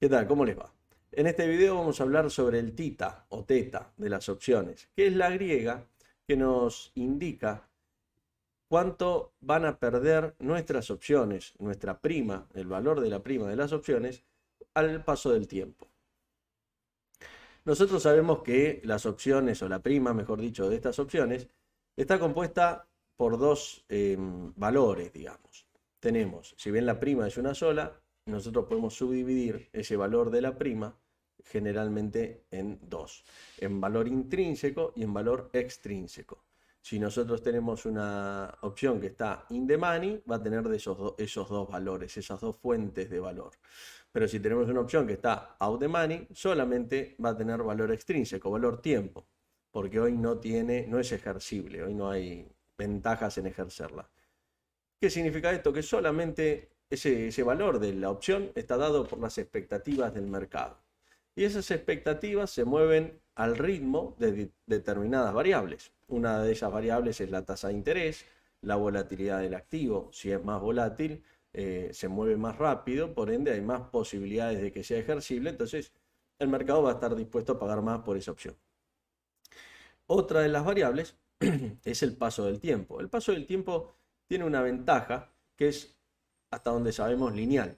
¿Qué tal? ¿Cómo les va? En este video vamos a hablar sobre el tita o teta de las opciones, que es la griega que nos indica cuánto van a perder nuestras opciones, nuestra prima, el valor de la prima de las opciones, al paso del tiempo. Nosotros sabemos que las opciones, o la prima, mejor dicho, de estas opciones, está compuesta por dos eh, valores, digamos. Tenemos, si bien la prima es una sola, nosotros podemos subdividir ese valor de la prima generalmente en dos, en valor intrínseco y en valor extrínseco. Si nosotros tenemos una opción que está in the money, va a tener de esos, esos dos valores, esas dos fuentes de valor. Pero si tenemos una opción que está out the money, solamente va a tener valor extrínseco, valor tiempo, porque hoy no tiene, no es ejercible, hoy no hay ventajas en ejercerla. ¿Qué significa esto? Que solamente ese, valor de la opción está dado por las expectativas del mercado. Y esas expectativas se mueven al ritmo de determinadas variables. Una de esas variables es la tasa de interés, la volatilidad del activo. Si es más volátil, eh, se mueve más rápido, por ende hay más posibilidades de que sea ejercible, entonces el mercado va a estar dispuesto a pagar más por esa opción. Otra de las variables es el paso del tiempo. El paso del tiempo tiene una ventaja que es hasta donde sabemos lineal.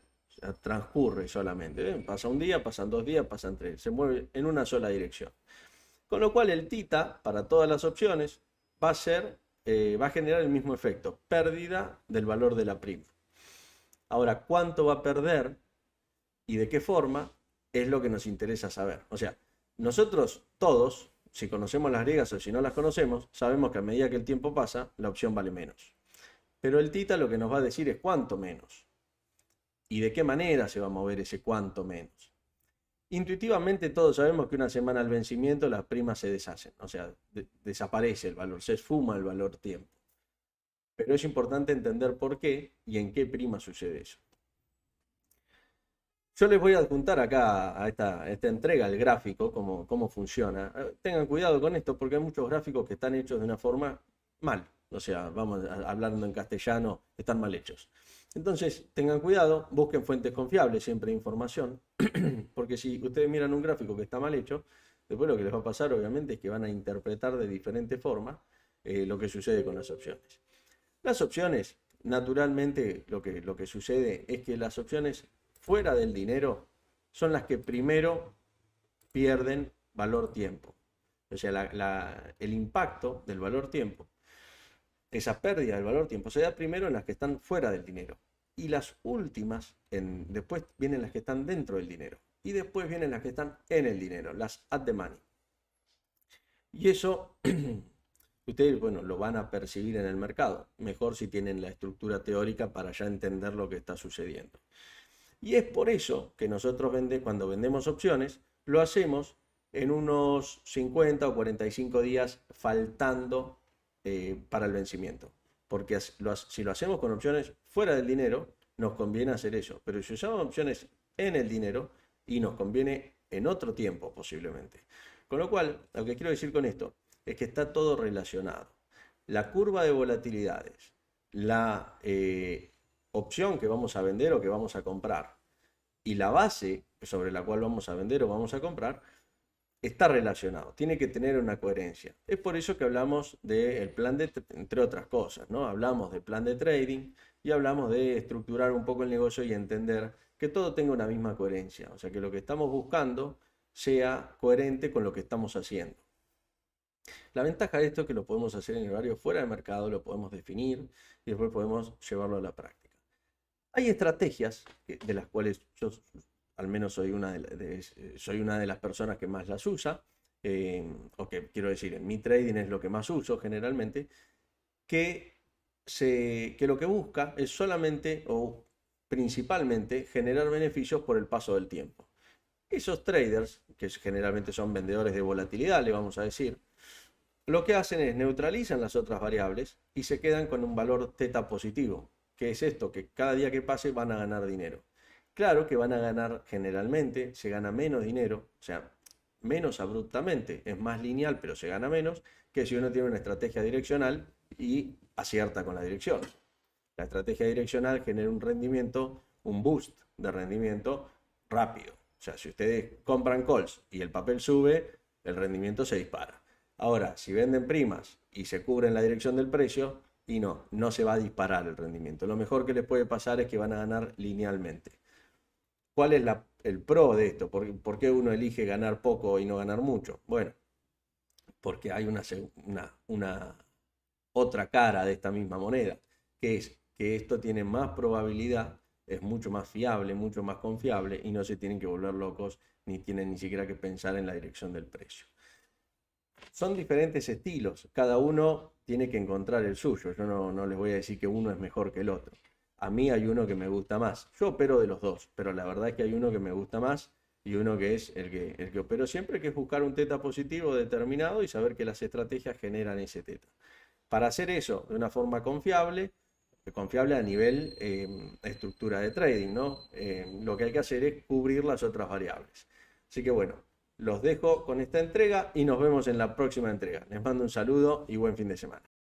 transcurre solamente. ¿eh? Pasa un día, pasan dos días, pasan tres. Se mueve en una sola dirección. Con lo cual el tita, para todas las opciones, va a ser, eh, va a generar el mismo efecto. Pérdida del valor de la prima. Ahora, ¿cuánto va a perder y de qué forma? Es lo que nos interesa saber. O sea, nosotros todos, si conocemos las griegas o si no las conocemos, sabemos que a medida que el tiempo pasa, la opción vale menos. Pero el Tita lo que nos va a decir es cuánto menos. ¿Y de qué manera se va a mover ese cuánto menos? Intuitivamente todos sabemos que una semana al vencimiento las primas se deshacen, o sea, desaparece el valor, se esfuma el valor tiempo. Pero es importante entender por qué y en qué prima sucede eso. Yo les voy a adjuntar acá a esta, entrega el gráfico, cómo, cómo funciona. Eh, tengan cuidado con esto porque hay muchos gráficos que están hechos de una forma mal, o sea, vamos hablando en castellano, están mal hechos. Entonces, tengan cuidado, busquen fuentes confiables siempre información, porque si ustedes miran un gráfico que está mal hecho, después lo que les va a pasar obviamente es que van a interpretar de diferente forma eh, lo que sucede con las opciones. Las opciones, naturalmente, lo que, lo que sucede es que las opciones fuera del dinero son las que primero pierden valor tiempo. O sea, el impacto del valor tiempo esa pérdida del valor tiempo se da primero en las que están fuera del dinero. Y las últimas, en, después vienen las que están dentro del dinero. Y después vienen las que están en el dinero, las at the money. Y eso ustedes, bueno, lo van a percibir en el mercado. Mejor si tienen la estructura teórica para ya entender lo que está sucediendo. Y es por eso que nosotros cuando vendemos opciones, lo hacemos en unos 50 o 45 días faltando eh, para el vencimiento. Porque si lo hacemos con opciones fuera del dinero, nos conviene hacer eso. Pero si usamos opciones en el dinero, y nos conviene en otro tiempo posiblemente. Con lo cual, lo que quiero decir con esto es que está todo relacionado. La curva de volatilidades, la eh, opción que vamos a vender o que vamos a comprar y la base sobre la cual vamos a vender o vamos a comprar está relacionado, tiene que tener una coherencia. Es por eso que hablamos del plan de, entre otras cosas, ¿no? Hablamos del plan de trading y hablamos de estructurar un poco el negocio y entender que todo tenga una misma coherencia, o sea, que lo que estamos buscando sea coherente con lo que estamos haciendo. La ventaja de esto es que lo podemos hacer en el horario fuera del mercado, lo podemos definir y después podemos llevarlo a la práctica. Hay estrategias de las cuales yo al menos eh, soy una de, las personas que más las usa, eh, o que quiero decir, en mi trading es lo que más uso generalmente, que, lo que busca es solamente o principalmente generar beneficios por el paso del tiempo. Esos traders, que generalmente son vendedores de volatilidad, le vamos a decir, lo que hacen es neutralizan las otras variables y se quedan con un valor teta positivo, que es esto, que cada día que pase van a ganar dinero. Claro que van a ganar generalmente, se gana menos dinero, o sea, menos abruptamente, es más lineal, pero se gana menos que si uno tiene una estrategia direccional y acierta con la dirección. La estrategia direccional genera un rendimiento, un boost de rendimiento rápido. O sea, si ustedes compran calls y el papel sube, el rendimiento se dispara. Ahora, si venden primas y se cubren la dirección del precio, y no, no se va a disparar el rendimiento. Lo mejor que les puede pasar es que van a ganar linealmente. ¿Cuál es el pro de esto? ¿Por, qué uno elige ganar poco y no ganar mucho? Bueno, porque hay una, otra cara de esta misma moneda, que es que esto tiene más probabilidad, es mucho más fiable, mucho más confiable y no se tienen que volver locos ni tienen ni siquiera que pensar en la dirección del precio. Son diferentes estilos, cada uno tiene que encontrar el suyo, yo no, no les voy a decir que uno es mejor que el otro. A mí hay uno que me gusta más. Yo opero de los dos, pero la verdad es que hay uno que me gusta más y uno que es el que, el que opero siempre, que es buscar un teta positivo determinado y saber que las estrategias generan ese teta. Para hacer eso de una forma confiable, confiable a nivel em, estructura de trading, ¿no? Em, lo que hay que hacer es cubrir las otras variables. Así que bueno, los dejo con esta entrega y nos vemos en la próxima entrega. Les mando un saludo y buen fin de semana.